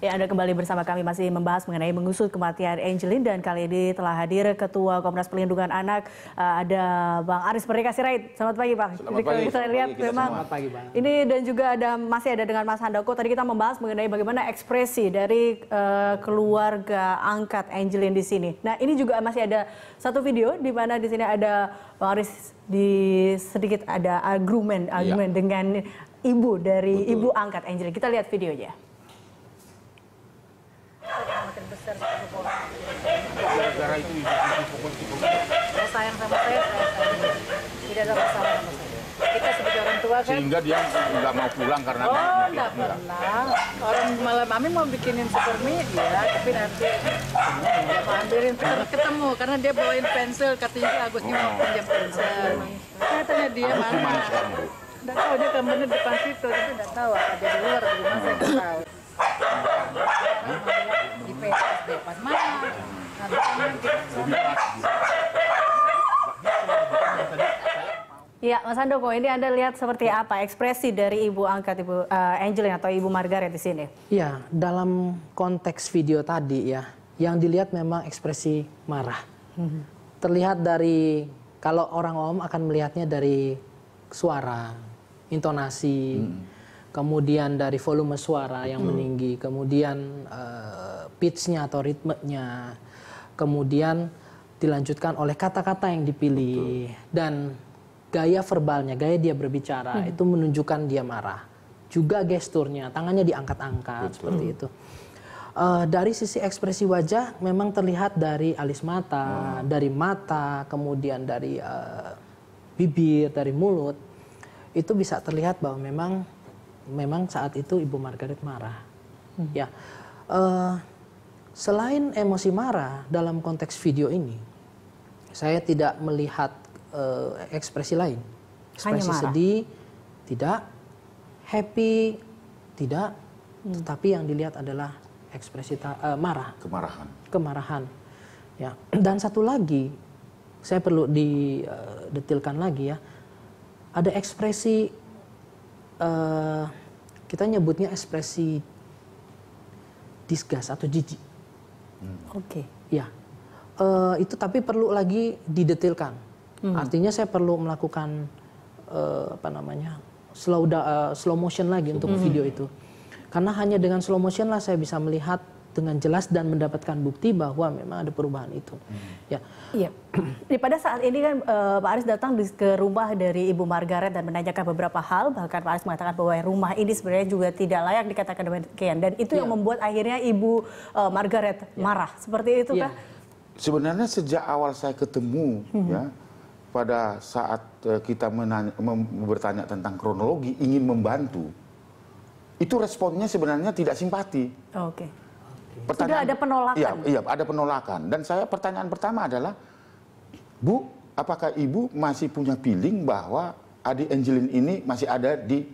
Ya, Anda kembali bersama kami masih membahas mengenai mengusut kematian Angelin dan kali ini telah hadir Ketua Komnas Perlindungan Anak eh, ada Bang Aris Merdeka Sirait. Selamat pagi, Bang. Selamat pagi. Kita lihat pagi, memang selamat pagi, Bang. Ini dan juga ada masih ada dengan Mas Handoko. Tadi kita membahas mengenai bagaimana ekspresi dari uh, keluarga angkat Angelin di sini. Nah, ini juga masih ada satu video di mana di sini ada Bang Aris di sedikit ada argumen argumen iya. ya. dengan ibu dari Betul. ibu angkat Angelin. Kita lihat videonya. negara itu dipukul saya sayang sama saya saya sayang tidak ada masalah sama saya kita sebagai orang tua kan sehingga dia nggak mau pulang karena oh nggak pernah orang malam Amin mau bikinin super mie ya tapi nanti dia mau ambilin ketemu karena dia bawain pensil katanya Agusnya mau oh. pinjam pensil saya tanya dia mana nggak tahu dia gambarnya depan situ tapi nggak tahu apa dia di luar di rumah saya nggak tahu Ya, Mas Handoko, ini Anda lihat seperti apa ekspresi dari Ibu Angkat Ibu uh, eh, Angelina atau Ibu Margaret di sini? Ya, dalam konteks video tadi ya, yang dilihat memang ekspresi marah. Terlihat dari, kalau orang om akan melihatnya dari suara, intonasi, hmm. kemudian dari volume suara yang hmm. meninggi, kemudian uh, pitch-nya atau ritmenya. Kemudian dilanjutkan oleh kata-kata yang dipilih Betul. dan gaya verbalnya, gaya dia berbicara hmm. itu menunjukkan dia marah. Juga gesturnya, tangannya diangkat-angkat seperti itu. Uh, dari sisi ekspresi wajah memang terlihat dari alis mata, hmm. dari mata, kemudian dari uh, bibir, dari mulut. Itu bisa terlihat bahwa memang memang saat itu Ibu Margaret marah. Hmm. Ya. Uh, Selain emosi marah dalam konteks video ini, saya tidak melihat uh, ekspresi lain. Ekspresi sedih, tidak. Happy, tidak. Hmm. Tetapi yang dilihat adalah ekspresi uh, eh, marah. Kemarahan. Kemarahan. Ya. Dan satu lagi, saya perlu didetilkan eh, uh, lagi ya. Ada ekspresi, uh, kita nyebutnya ekspresi disgust atau jijik Hmm. Oke. Okay. Ya. E, eh, itu tapi perlu lagi didetailkan. Hmm. Artinya saya perlu melakukan e, apa namanya slow da, eh, slow motion lagi untuk hmm. video itu. Karena hanya dengan slow motion lah saya bisa melihat dengan jelas dan mendapatkan bukti bahwa memang ada perubahan itu. Hmm. Ya. Iya. Jadi pada saat ini kan uh, Pak Aris datang di, ke rumah dari Ibu Margaret dan menanyakan beberapa hal, bahkan Pak Aris mengatakan bahwa rumah ini sebenarnya juga tidak layak dikatakan demikian dan itu ya. yang iya. membuat akhirnya Ibu uh, Margaret ya. marah. Seperti itu ya. kah? Sebenarnya sejak awal saya ketemu hmm. ya pada saat eh, kita menanya, bertanya tentang kronologi ingin membantu itu responnya sebenarnya tidak simpati. Oh, Oke. Okay pertanyaan, Sudah ada penolakan. Iya, iya, ada penolakan. Dan saya pertanyaan pertama adalah, Bu, apakah Ibu masih punya feeling bahwa adik Angelin ini masih ada di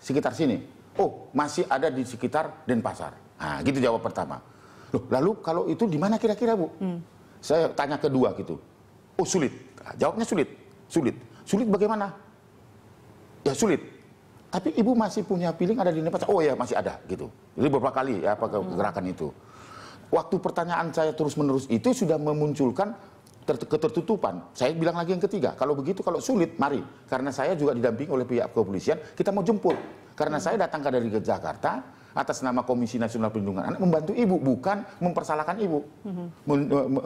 sekitar sini? Oh, masih ada di sekitar Denpasar. Nah, gitu jawab pertama. Loh, lalu kalau itu di mana kira-kira, Bu? Hmm. Saya tanya kedua gitu. Oh, sulit. Nah, jawabnya sulit. Sulit. Sulit bagaimana? Ya, sulit. Tapi ibu masih punya feeling ada di Denpasar. Oh ya, masih ada gitu. Jadi beberapa kali ya apa gerakan hmm. itu waktu pertanyaan saya terus-menerus itu sudah memunculkan ketertutupan. Saya bilang lagi yang ketiga, kalau begitu kalau sulit mari karena saya juga didampingi oleh pihak kepolisian, kita mau jemput. Karena saya datang ke dari Jakarta atas nama Komisi Nasional Perlindungan Anak membantu ibu bukan mempersalahkan ibu.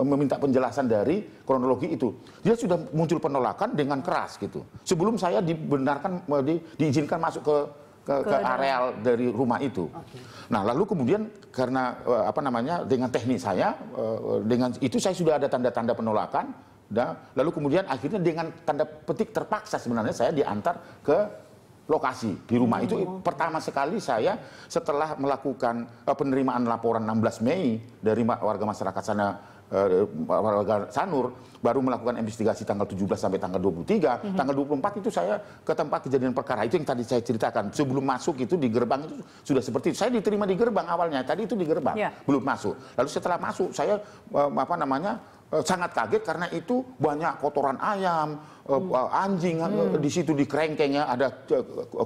meminta penjelasan dari kronologi itu. Dia sudah muncul penolakan dengan keras gitu. Sebelum saya dibenarkan di, diizinkan masuk ke ke, ke, ke areal dari rumah itu. Okay. Nah, lalu kemudian karena eh, apa namanya dengan teknik saya eh, dengan itu saya sudah ada tanda-tanda penolakan dan lalu kemudian akhirnya dengan tanda petik terpaksa sebenarnya saya diantar ke lokasi di rumah hmm. itu oh. pertama sekali saya setelah melakukan eh, penerimaan laporan 16 Mei dari warga masyarakat sana warga eh, eh, Sanur baru melakukan investigasi tanggal 17 sampai tanggal 23. Mm -hmm. Tanggal 24 itu saya ke tempat kejadian perkara itu yang tadi saya ceritakan. Sebelum masuk itu di gerbang itu sudah seperti itu. Saya diterima di gerbang awalnya. Tadi itu di gerbang, yeah. belum masuk. Lalu setelah masuk saya eh, apa namanya sangat kaget karena itu banyak kotoran ayam, hmm. anjing hmm. di situ di kerengkengnya ada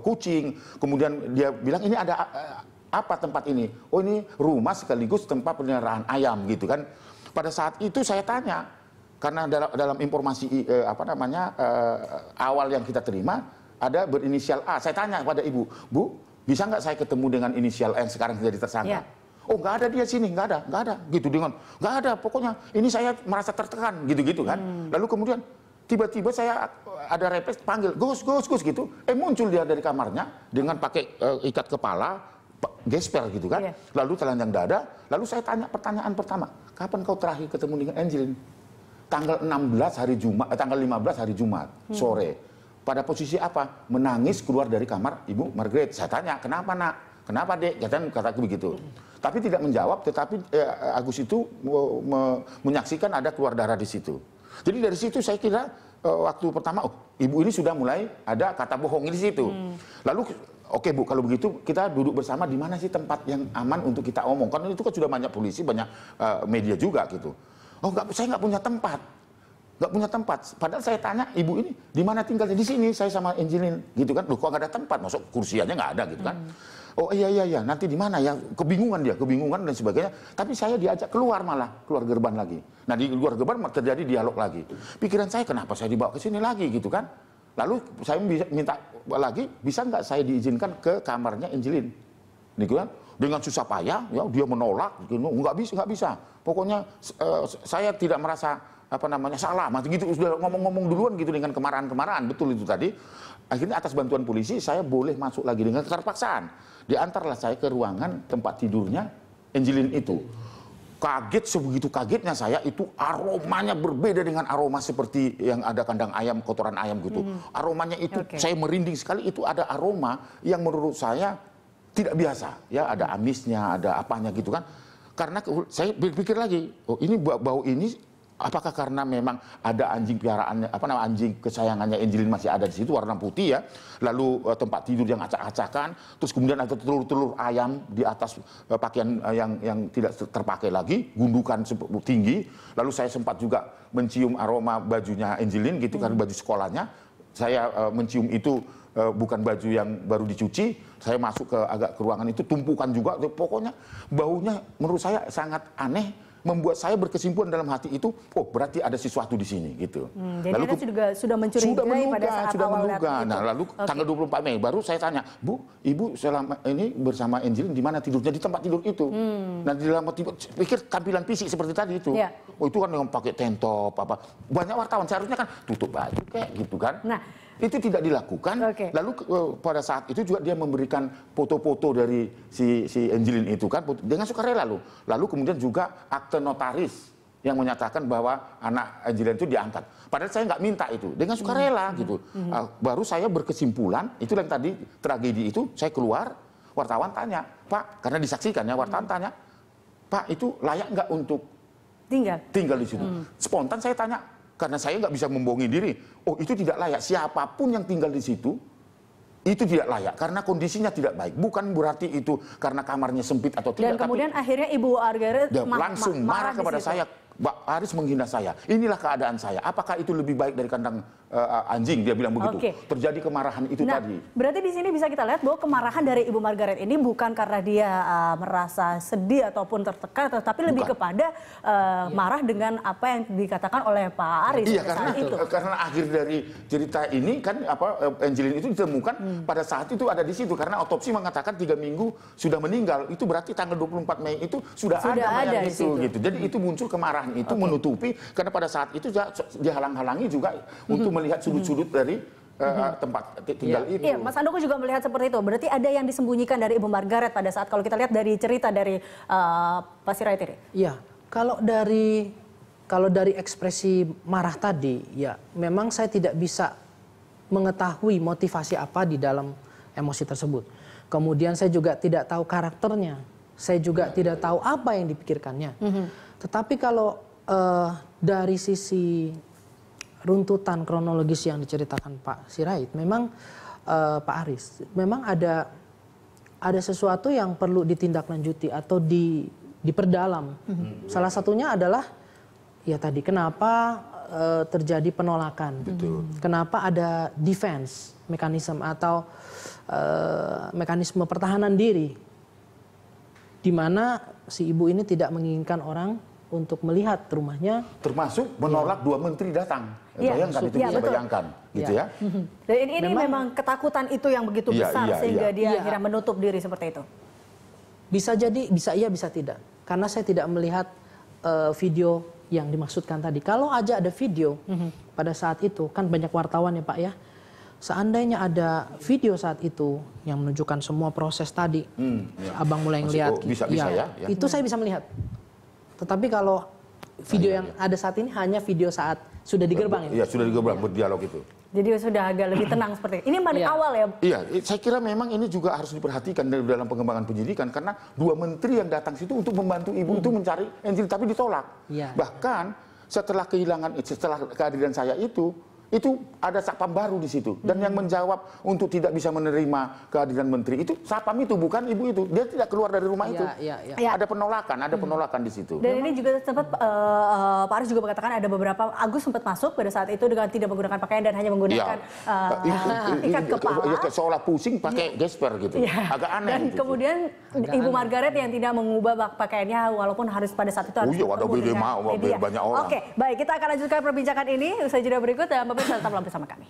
kucing. Kemudian dia bilang ini ada apa tempat ini? Oh ini rumah sekaligus tempat penyerahan ayam gitu kan. Pada saat itu saya tanya karena dalam, dalam informasi eh, apa namanya eh, awal yang kita terima ada berinisial A. Saya tanya kepada ibu, bu bisa nggak saya ketemu dengan inisial N sekarang jadi tersangka? Ya. Oh nggak ada dia sini, nggak ada, nggak ada, gitu dengan nggak ada. Pokoknya ini saya merasa tertekan, gitu-gitu kan. Hmm. Lalu kemudian tiba-tiba saya eh, ada repes panggil Gus Gus Gus gitu eh muncul dia dari kamarnya dengan pakai eh, ikat kepala gesper gitu kan yeah. lalu telanjang dada lalu saya tanya pertanyaan pertama kapan kau terakhir ketemu dengan Angelin? Tanggal 16 hari Jumat, eh, tanggal 15 hari Jumat hmm. sore. Pada posisi apa? Menangis keluar dari kamar Ibu Margaret. Saya tanya, kenapa nak? Kenapa dek? Katakan kataku begitu. Tapi tidak menjawab, tetapi eh, Agus itu me, menyaksikan ada keluar darah di situ. Jadi dari situ saya kira eh, waktu pertama, oh ibu ini sudah mulai ada kata bohong di situ. Hmm. Lalu Oke Bu, kalau begitu kita duduk bersama di mana sih tempat yang aman untuk kita omong? Karena itu kan sudah banyak polisi, banyak uh, media juga gitu. Oh, nggak, saya nggak punya tempat, nggak punya tempat. Padahal saya tanya ibu ini di mana tinggalnya di sini, saya sama Angelin gitu kan. Loh, kok nggak ada tempat? Masuk kursiannya nggak ada gitu kan? Hmm. Oh iya iya iya, nanti di mana ya? Kebingungan dia, kebingungan dan sebagainya. Tapi saya diajak keluar malah, keluar gerbang lagi. Nah di luar gerbang terjadi dialog lagi. Pikiran saya kenapa saya dibawa ke sini lagi gitu kan? Lalu saya minta lagi, bisa nggak saya diizinkan ke kamarnya Angelin? Nih gitu kan? Dengan susah payah, ya dia menolak, gitu. nggak bisa, nggak bisa. Pokoknya uh, saya tidak merasa apa namanya salah, mati gitu sudah ngomong-ngomong duluan gitu dengan kemarahan-kemarahan, betul itu tadi. Akhirnya atas bantuan polisi saya boleh masuk lagi dengan keterpaksaan. Diantarlah saya ke ruangan tempat tidurnya Angelin itu kaget sebegitu kagetnya saya itu aromanya berbeda dengan aroma seperti yang ada kandang ayam kotoran ayam gitu hmm. aromanya itu okay. saya merinding sekali itu ada aroma yang menurut saya tidak biasa ya ada amisnya ada apanya gitu kan karena saya pikir-pikir lagi oh ini bau ini Apakah karena memang ada anjing piaraannya, apa nama anjing kesayangannya Angelin masih ada di situ warna putih ya, lalu eh, tempat tidur yang acak-acakan, terus kemudian ada telur-telur ayam di atas eh, pakaian eh, yang yang tidak terpakai lagi, gundukan tinggi, lalu saya sempat juga mencium aroma bajunya Angelin gitu kan, hmm. kan baju sekolahnya, saya uh, mencium itu bukan baju yang baru dicuci, saya masuk ke agak ke ruangan itu tumpukan juga, pokoknya baunya menurut saya sangat aneh membuat saya berkesimpulan dalam hati itu, oh berarti ada sesuatu di sini gitu. Hmm, jadi lalu ke, sudah sudah mencurigai sudah menduga, pada saat sudah awal menduga. Nah, lalu okay. tanggal 24 Mei baru saya tanya, "Bu, Ibu selama ini bersama Angelin di mana tidurnya? Di tempat tidur itu." Hmm. Nah, di dalam tidur pikir tampilan fisik seperti tadi itu. Yeah. Oh, itu kan yang pakai tentop apa. Banyak wartawan seharusnya kan tutup baju kayak gitu kan. Nah, itu tidak dilakukan. Okay. Lalu uh, pada saat itu juga dia memberikan foto-foto dari si si Angelin itu kan dengan sukarela lalu Lalu kemudian juga akte notaris yang menyatakan bahwa anak Angelin itu diangkat. Padahal saya nggak minta itu dengan sukarela hmm. gitu. Hmm. Uh, baru saya berkesimpulan itu yang tadi tragedi itu saya keluar wartawan tanya Pak karena disaksikan ya wartawan hmm. tanya Pak itu layak nggak untuk tinggal tinggal di situ. Hmm. Spontan saya tanya karena saya nggak bisa membohongi diri. Oh itu tidak layak. Siapapun yang tinggal di situ itu tidak layak karena kondisinya tidak baik. Bukan berarti itu karena kamarnya sempit atau tidak. Dan kemudian tapi, akhirnya Ibu Argaret langsung marah, marah kepada saya Aris menghina saya. Inilah keadaan saya. Apakah itu lebih baik dari kandang uh, anjing? Dia bilang begitu. Okay. Terjadi kemarahan itu nah, tadi. Berarti di sini bisa kita lihat bahwa kemarahan dari Ibu Margaret ini bukan karena dia uh, merasa sedih ataupun tertekan, tetapi bukan. lebih kepada uh, eh, yeah. marah dengan apa yang dikatakan oleh Pak Aris. Iya, karena itu. karena akhir dari cerita ini kan apa Angelin itu ditemukan hmm. pada saat itu ada di situ karena otopsi mengatakan tiga minggu sudah meninggal. Itu berarti tanggal 24 Mei itu sudah, sudah ada, ada itu gitu. Jadi hmm. itu muncul kemarahan itu okay. menutupi karena pada saat itu dihalang-halangi juga hmm. untuk melihat sudut-sudut hmm. dari Uh, hmm eh, tempat tinggal yeah. itu. Yeah. Mas Andoko juga melihat seperti itu. Berarti ada yang disembunyikan dari Ibu Margaret pada saat kalau kita lihat dari cerita dari uh, Pak Sirait Iya, kalau dari kalau dari ekspresi marah tadi, ya memang saya tidak bisa mengetahui motivasi apa di dalam emosi tersebut. Kemudian saya juga tidak tahu karakternya, saya juga yeah. Hmm. tidak tahu apa yang dipikirkannya. Mm-hmm. Tetapi kalau uh, dari sisi runtutan kronologis yang diceritakan Pak Sirait, memang uh, Pak Aris, memang ada ada sesuatu yang perlu ditindaklanjuti atau di diperdalam. hmm Salah satunya adalah ya tadi kenapa uh, terjadi penolakan, Betul. kenapa ada defense mekanisme atau uh, mekanisme pertahanan diri, di mana si ibu ini tidak menginginkan orang untuk melihat rumahnya. Termasuk menolak ya. dua menteri datang. Iya, kan iya, gitu iya. Ya. Bayangkan itu ya, bisa bayangkan, ya. gitu ya. Dan ini, ini memang, memang ketakutan itu yang begitu ya, besar ya, sehingga ya. dia ya. akhirnya menutup diri seperti itu. Bisa jadi, bisa iya, bisa tidak. Karena saya tidak melihat uh, video yang dimaksudkan tadi. Kalau aja ada video mm -hmm. pada saat itu, kan banyak wartawan ya Pak ya seandainya ada video saat itu yang menunjukkan semua proses tadi, hmm, ya. abang mulai Masih, ngelihat, oh, bisa, ya, bisa ya, ya, itu saya bisa melihat. Tetapi kalau video nah, yang ya. ada saat ini hanya video saat sudah digerbang Iya, sudah digerbang, ya. berdialog itu. Jadi sudah agak lebih tenang seperti ini. Ini ya. awal ya? Iya, saya kira memang ini juga harus diperhatikan dalam pengembangan penyidikan karena dua menteri yang datang situ untuk membantu ibu hmm. itu mencari Angel tapi ditolak. Ya. Bahkan setelah kehilangan setelah kehadiran saya itu itu ada sapam baru di situ dan hmm. yang menjawab untuk tidak bisa menerima kehadiran menteri itu sapam itu bukan ibu itu dia tidak keluar dari rumah ya, itu ya, ya. ya. ada penolakan ada hmm. penolakan di situ dan ini juga sempat uh, Pak Aris juga mengatakan ada beberapa Agus sempat masuk pada saat itu dengan tidak menggunakan pakaian dan hanya menggunakan ya. uh, ikat kepala ya, seolah pusing pakai ya. gesper gitu ya. agak aneh dan gitu. kemudian agak ibu aneh. Margaret yang tidak mengubah pakaiannya walaupun harus pada saat itu harus oh iya, ada ya. banyak orang oke okay, baik kita akan lanjutkan perbincangan ini usai jeda berikut dan tetaplah bersama kami.